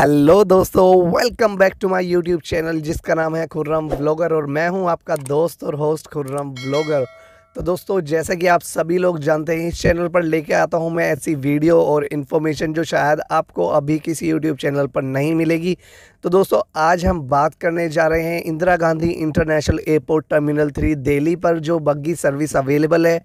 hello दोस्तों welcome back to my YouTube channel जिसका नाम है खुर्रम ब्लॉगर और मैं हूं आपका दोस्त और होस्ट खुर्रम ब्लॉगर तो दोस्तों जैसे कि आप सभी लोग जानते हैं इस चैनल पर लेके आता हूं मैं ऐसी वीडियो और इन्फॉर्मेशन जो शायद आपको अभी किसी यूट्यूब चैनल पर नहीं मिलेगी तो दोस्तों आज हम बात करने जा रहे हैं Indira Gandhi international airport terminal three Delhi पर जो बग्गी सर्विस अवेलेबल है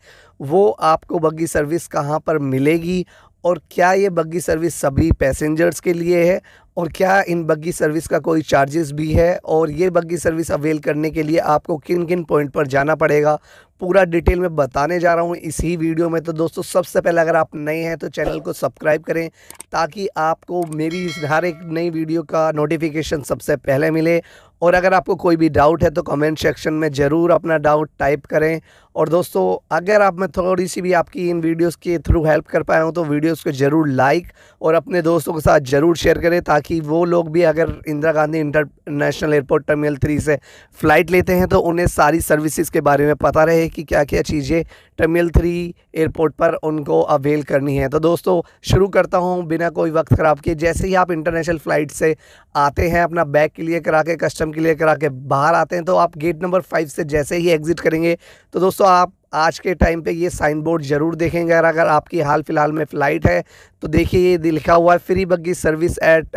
वो आपको बग्गी सर्विस कहाँ पर मिलेगी और क्या ये बग्गी सर्विस सभी पैसेंजर्स के लिए है और क्या इन बग्गी सर्विस का कोई चार्जेस भी है और ये बग्गी सर्विस अवेल करने के लिए आपको किन किन पॉइंट पर जाना पड़ेगा पूरा डिटेल में बताने जा रहा हूँ इसी वीडियो में तो दोस्तों सबसे पहले अगर आप नए हैं तो चैनल को सब्सक्राइब करें ताकि आपको मेरी हर एक नई वीडियो का नोटिफिकेशन सबसे पहले मिले और अगर आपको कोई भी डाउट है तो कमेंट सेक्शन में ज़रूर अपना डाउट टाइप करें और दोस्तों अगर आप मैं थोड़ी सी भी आपकी इन वीडियोस के थ्रू हेल्प कर पाया हूँ तो वीडियोस को ज़रूर लाइक और अपने दोस्तों के साथ ज़रूर शेयर करें ताकि वो लोग भी अगर Indira Gandhi international airport terminal three से फ़्लाइट लेते हैं तो उन्हें सारी सर्विसेज के बारे में पता रहे कि क्या क्या चीज़ें टर्मिनल थ्री एयरपोर्ट पर उनको अवेल करनी है तो दोस्तों शुरू करता हूँ बिना कोई वक्त ख़राब किए जैसे ही आप इंटरनेशनल फ़्लाइट से आते हैं अपना बैग क्लियर करा के कस्टम क्लियर करा के बाहर आते हैं तो आप गेट नंबर फाइव से जैसे ही एग्ज़िट करेंगे तो दोस्तों तो आप आज के टाइम पे ये साइन बोर्ड ज़रूर देखेंगे और अगर आपकी हाल फिलहाल में फ़्लाइट है तो देखिए ये लिखा हुआ है free buggy service at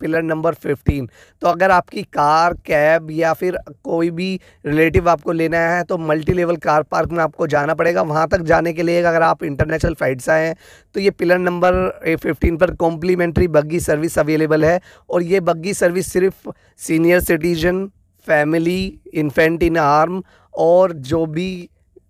pillar number 15 तो अगर आपकी कार कैब या फिर कोई भी रिलेटिव आपको लेना है तो मल्टी लेवल कार पार्क में आपको जाना पड़ेगा वहाँ तक जाने के लिए अगर आप इंटरनेशनल फ़्लाइट से आए हैं तो ये पिलर नंबर फिफ्टीन पर कॉम्प्लीमेंट्री बग्गी सर्विस अवेलेबल है और ये बग्गी सर्विस सिर्फ senior citizen family infant in arm और जो भी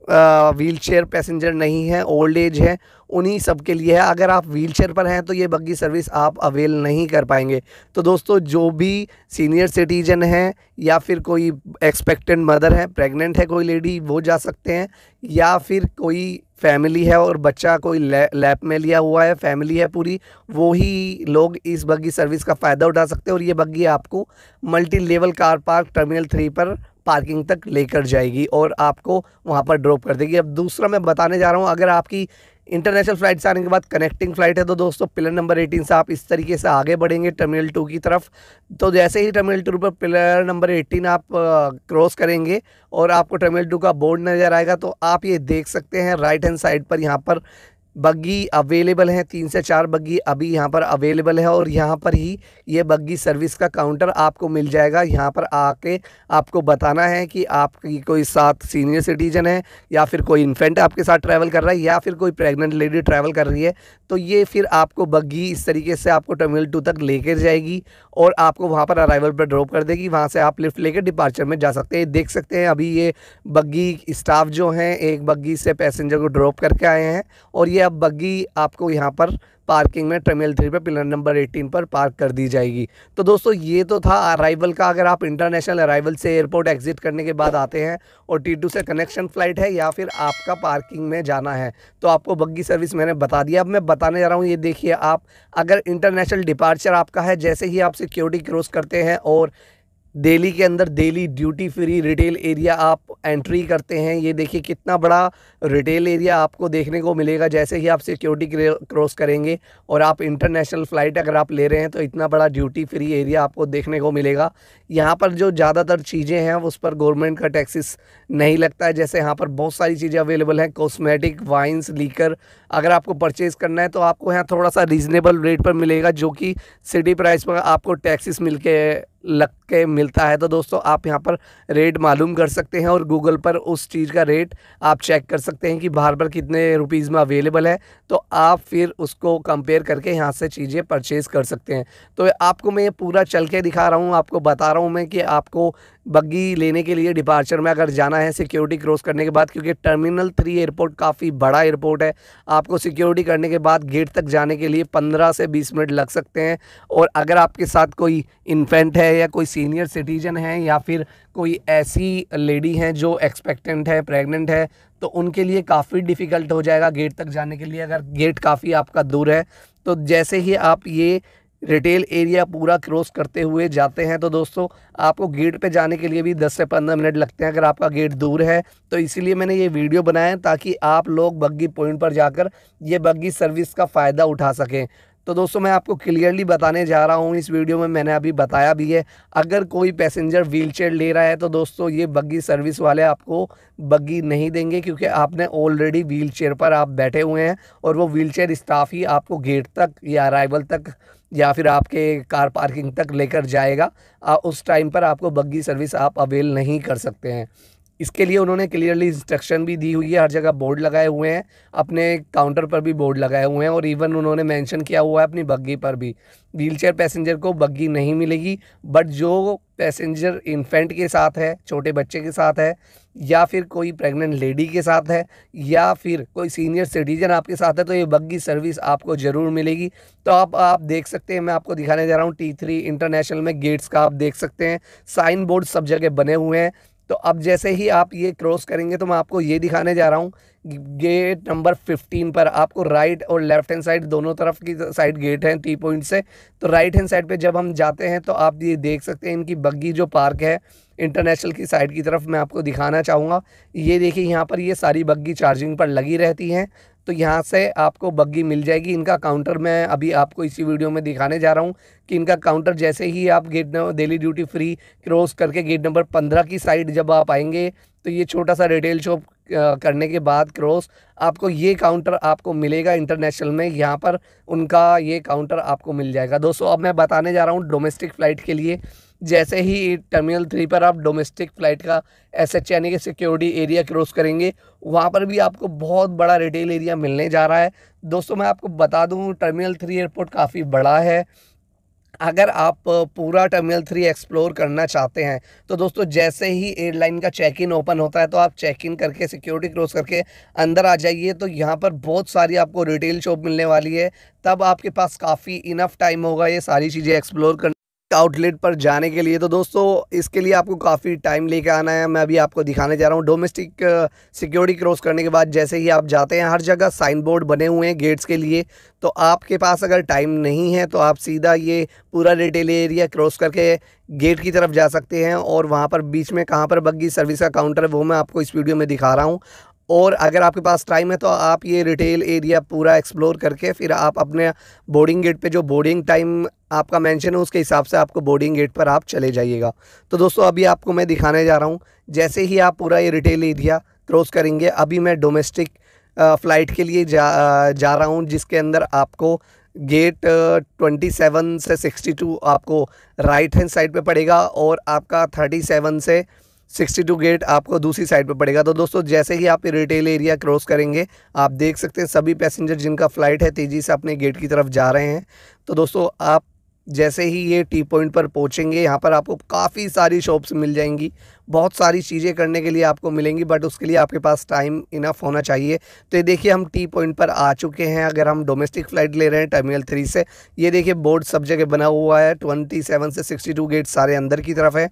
व्हील चेयर पैसेंजर नहीं है ओल्ड एज है उन्हीं सब के लिए है अगर आप व्हील चेयर पर हैं तो ये बग्गी सर्विस आप अवेल नहीं कर पाएंगे तो दोस्तों जो भी सीनियर सिटीजन हैं या फिर कोई एक्सपेक्टेंट मदर है प्रेग्नेंट है कोई लेडी वो जा सकते हैं या फिर कोई फैमिली है और बच्चा कोई लैप में लिया हुआ है फैमिली है पूरी वो ही लोग इस बग्गी सर्विस का फ़ायदा उठा सकते हैं और ये बग्गी आपको multi level car park terminal three पर पार्किंग तक लेकर जाएगी और आपको वहाँ पर ड्रॉप कर देगी अब दूसरा मैं बताने जा रहा हूँ अगर आपकी इंटरनेशनल फ्लाइट से आने के बाद कनेक्टिंग फ्लाइट है तो दोस्तों पिलर नंबर 18 से आप इस तरीके से आगे बढ़ेंगे टर्मिनल टू की तरफ तो जैसे ही टर्मिनल टू पर पिलर नंबर 18 आप क्रॉस करेंगे और आपको टर्मिनल टू का बोर्ड नज़र आएगा तो आप ये देख सकते हैं राइट हैंड साइड पर यहाँ पर बग्गी अवेलेबल हैं तीन से चार बग्गी अभी यहाँ पर अवेलेबल है और यहाँ पर ही ये बग्गी सर्विस का काउंटर आपको मिल जाएगा यहाँ पर आके आपको बताना है कि आपकी कोई साथ सीनियर सिटीजन है या फिर कोई इन्फेंट आपके साथ ट्रैवल कर रहा है या फिर कोई प्रेग्नेंट लेडी ट्रैवल कर रही है तो ये फिर आपको बग्गी इस तरीके से आपको टर्मिनल टू तक ले जाएगी और आपको वहाँ पर अराइवल पर ड्रॉप कर देगी वहाँ से आप लिफ्ट लेकर डिपार्चर में जा सकते हैं देख सकते हैं अभी ये बग्गी स्टाफ जो हैं एक बग्गी से पैसेंजर को ड्रॉप करके आए हैं और ये अब बग्गी आपको यहाँ पर पार्किंग में टर्मिनल थ्री पर पिलर नंबर एटीन पर पार्क कर दी जाएगी तो दोस्तों ये तो था अराइवल का अगर आप इंटरनेशनल अराइवल से एयरपोर्ट एग्जिट करने के बाद आते हैं और टी टू से कनेक्शन फ़्लाइट है या फिर आपका पार्किंग में जाना है तो आपको बग्गी सर्विस मैंने बता दिया अब मैं बताने जा रहा हूँ ये देखिए आप अगर इंटरनेशनल डिपार्चर आपका है जैसे ही आप सिक्योरिटी क्रॉस करते हैं और दिल्ली के अंदर Delhi duty free retail area आप एंट्री करते हैं ये देखिए कितना बड़ा रिटेल एरिया आपको देखने को मिलेगा जैसे ही आप सिक्योरिटी क्रॉस करेंगे और आप इंटरनेशनल फ़्लाइट अगर आप ले रहे हैं तो इतना बड़ा ड्यूटी फ्री एरिया आपको देखने को मिलेगा यहाँ पर जो ज़्यादातर चीज़ें हैं उस पर गवर्नमेंट का टैक्सेस नहीं लगता है जैसे यहाँ पर बहुत सारी चीज़ें अवेलेबल हैं कॉस्मेटिक वाइन्स लीकर अगर आपको परचेज़ करना है तो आपको यहाँ थोड़ा सा रीज़नेबल रेट पर मिलेगा जो कि सिटी प्राइस पर आपको टैक्सीस मिल के लग के मिलता है तो दोस्तों आप यहाँ पर रेट मालूम कर सकते हैं और गूगल पर उस चीज़ का रेट आप चेक कर सकते हैं कि बाहर पर कितने रुपीज़ में अवेलेबल है तो आप फिर उसको कंपेयर करके यहाँ से चीज़ें परचेज़ कर सकते हैं तो आपको मैं ये पूरा चल के दिखा रहा हूँ आपको बता रहा हूँ मैं कि आपको बग्गी लेने के लिए डिपार्चर में अगर जाना है सिक्योरिटी क्रॉस करने के बाद क्योंकि टर्मिनल थ्री एयरपोर्ट काफ़ी बड़ा एयरपोर्ट है आपको सिक्योरिटी करने के बाद गेट तक जाने के लिए पंद्रह से बीस मिनट लग सकते हैं और अगर आपके साथ कोई इन्फेंट है या कोई सीनियर सिटीजन है या फिर कोई ऐसी लेडी हैं जो एक्सपेक्टेंट है प्रेगनेंट है तो उनके लिए काफ़ी डिफ़िकल्ट हो जाएगा गेट तक जाने के लिए अगर गेट काफ़ी आपका दूर है तो जैसे ही आप ये रिटेल एरिया पूरा क्रॉस करते हुए जाते हैं तो दोस्तों आपको गेट पे जाने के लिए भी 10 से 15 मिनट लगते हैं अगर आपका गेट दूर है तो इसीलिए मैंने ये वीडियो बनाया ताकि आप लोग बग्गी पॉइंट पर जाकर ये बग्गी सर्विस का फ़ायदा उठा सकें तो दोस्तों मैं आपको क्लियरली बताने जा रहा हूँ इस वीडियो में मैंने अभी बताया भी है अगर कोई पैसेंजर व्हीलचेयर ले रहा है तो दोस्तों ये बग्गी सर्विस वाले आपको बग्गी नहीं देंगे क्योंकि आपने ऑलरेडी व्हीलचेयर पर आप बैठे हुए हैं और वो व्हीलचेयर स्टाफ ही आपको गेट तक या अराइवल तक या फिर आपके कार पार्किंग तक लेकर जाएगा उस टाइम पर आपको बग्गी सर्विस आप अवेल नहीं कर सकते हैं इसके लिए उन्होंने क्लियरली इंस्ट्रक्शन भी दी हुई है हर जगह बोर्ड लगाए हुए हैं अपने काउंटर पर भी बोर्ड लगाए हुए हैं और इवन उन्होंने मेंशन किया हुआ है अपनी बग्गी पर भी व्हीलचेयर पैसेंजर को बग्गी नहीं मिलेगी बट जो पैसेंजर इन्फेंट के साथ है छोटे बच्चे के साथ है या फिर कोई प्रेग्नेंट लेडी के साथ है या फिर कोई सीनियर सिटीजन आपके साथ है तो ये बग्गी सर्विस आपको ज़रूर मिलेगी तो आप आप देख सकते हैं मैं आपको दिखाने जा रहा हूँ टी थ्री इंटरनेशनल में गेट्स का आप देख सकते हैं साइन बोर्ड सब जगह बने हुए हैं तो अब जैसे ही आप ये क्रॉस करेंगे तो मैं आपको ये दिखाने जा रहा हूँ गेट नंबर 15 पर आपको राइट और लेफ्ट हैंड साइड दोनों तरफ की साइड गेट हैं टी पॉइंट से तो राइट हैंड साइड पे जब हम जाते हैं तो आप ये देख सकते हैं इनकी बग्गी जो पार्क है इंटरनेशनल की साइड की तरफ मैं आपको दिखाना चाहूँगा ये देखिए यहाँ पर ये सारी बग्गी चार्जिंग पर लगी रहती हैं तो यहाँ से आपको बग्गी मिल जाएगी इनका काउंटर मैं अभी आपको इसी वीडियो में दिखाने जा रहा हूँ कि इनका काउंटर जैसे ही आप gate Delhi duty free cross करके गेट नंबर पंद्रह की साइड जब आप आएंगे तो ये छोटा सा रिटेल शॉप करने के बाद क्रॉस आपको ये काउंटर आपको मिलेगा इंटरनेशनल में यहाँ पर उनका ये काउंटर आपको मिल जाएगा दोस्तों अब मैं बताने जा रहा हूँ डोमेस्टिक फ़्लाइट के लिए जैसे ही टर्मिनल थ्री पर आप डोमेस्टिक फ़्लाइट का एस एच यानी कि सिक्योरिटी एरिया क्रॉस करेंगे वहाँ पर भी आपको बहुत बड़ा रिटेल एरिया मिलने जा रहा है दोस्तों मैं आपको बता दूँ टर्मिनल थ्री एयरपोर्ट काफ़ी बड़ा है अगर आप पूरा टर्मिनल थ्री एक्सप्लोर करना चाहते हैं तो दोस्तों जैसे ही एयरलाइन का चेक इन ओपन होता है तो आप चेक इन करके सिक्योरिटी क्रॉस करके अंदर आ जाइए तो यहाँ पर बहुत सारी आपको रिटेल शॉप मिलने वाली है तब आपके पास काफ़ी इनफ टाइम होगा ये सारी चीज़ें एक्सप्लोर करने आउटलेट पर जाने के लिए तो दोस्तों इसके लिए आपको काफ़ी टाइम लेके आना है मैं अभी आपको दिखाने जा रहा हूँ डोमेस्टिक सिक्योरिटी क्रॉस करने के बाद जैसे ही आप जाते हैं हर जगह साइन बोर्ड बने हुए हैं गेट्स के लिए तो आपके पास अगर टाइम नहीं है तो आप सीधा ये पूरा रिटेल एरिया क्रॉस करके गेट की तरफ जा सकते हैं और वहाँ पर बीच में कहाँ पर बग्गी सर्विस का काउंटर है वो मैं आपको इस वीडियो में दिखा रहा हूँ और अगर आपके पास टाइम है तो आप ये रिटेल एरिया पूरा एक्सप्लोर करके फिर आप अपने बोर्डिंग गेट पे जो बोर्डिंग टाइम आपका मेंशन है उसके हिसाब से आपको बोर्डिंग गेट पर आप चले जाइएगा तो दोस्तों अभी आपको मैं दिखाने जा रहा हूँ जैसे ही आप पूरा ये रिटेल एरिया क्रॉस करेंगे अभी मैं डोमेस्टिक फ़्लाइट के लिए जा जा रहा हूँ जिसके अंदर आपको गेट ट्वेंटी सेवन से सिक्सटी टू आपको राइट हैंड साइड पर पड़ेगा और आपका थर्टी सेवन से 62 गेट आपको दूसरी साइड पर पड़ेगा तो दोस्तों जैसे ही आप रिटेल एरिया क्रॉस करेंगे आप देख सकते हैं सभी पैसेंजर जिनका फ़्लाइट है तेज़ी से अपने गेट की तरफ जा रहे हैं तो दोस्तों आप जैसे ही ये टी पॉइंट पर पहुँचेंगे यहाँ पर आपको काफ़ी सारी शॉप्स मिल जाएंगी बहुत सारी चीज़ें करने के लिए आपको मिलेंगी बट उसके लिए आपके पास टाइम इनफ होना चाहिए तो ये देखिए हम टी पॉइंट पर आ चुके हैं अगर हम डोमेस्टिक फ़्लाइट ले रहे हैं टर्मिनल थ्री से ये देखिए बोर्ड सब जगह बना हुआ है ट्वेंटी सेवन से सिक्सटी टू गेट सारे अंदर की तरफ है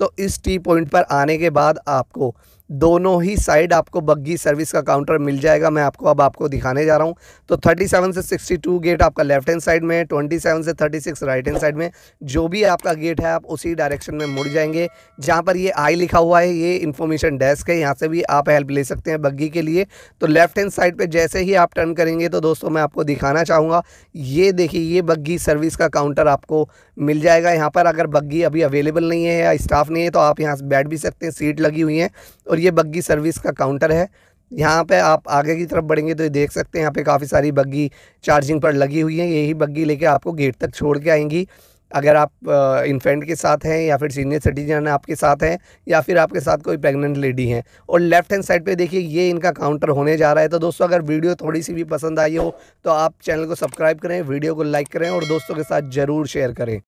तो इस टी पॉइंट पर आने के बाद आपको दोनों ही साइड आपको बग्गी सर्विस का काउंटर मिल जाएगा मैं आपको अब आपको दिखाने जा रहा हूँ तो 37 से 62 गेट आपका लेफ्ट हैंड साइड में 27 से 36 राइट हैंड साइड में जो भी आपका गेट है आप उसी डायरेक्शन में मुड़ जाएंगे जहाँ पर ये आई लिखा हुआ है ये इन्फॉर्मेशन डेस्क है यहाँ से भी आप हेल्प ले सकते हैं बग्गी के लिए तो लेफ्ट हैंड साइड पर जैसे ही आप टर्न करेंगे तो दोस्तों मैं आपको दिखाना चाहूँगा ये देखिए ये बग्गी सर्विस का काउंटर आपको मिल जाएगा यहाँ पर अगर बग्गी अभी अवेलेबल नहीं है या स्टाफ नहीं है तो आप यहाँ बैठ भी सकते हैं सीट लगी हुई है और ये बग्गी सर्विस का काउंटर है यहाँ पे आप आगे की तरफ बढ़ेंगे तो ये देख सकते हैं यहाँ पे काफ़ी सारी बग्गी चार्जिंग पर लगी हुई है यही बग्गी लेके आपको गेट तक छोड़ के आएंगी अगर आप इन्फेंट के साथ हैं या फिर सीनियर सिटीजन आपके साथ हैं या फिर आपके साथ कोई प्रेग्नेंट लेडी हैं और लेफ्ट हैंड साइड पे देखिए ये इनका काउंटर होने जा रहा है तो दोस्तों अगर वीडियो थोड़ी सी भी पसंद आई हो तो आप चैनल को सब्सक्राइब करें वीडियो को लाइक करें और दोस्तों के साथ ज़रूर शेयर करें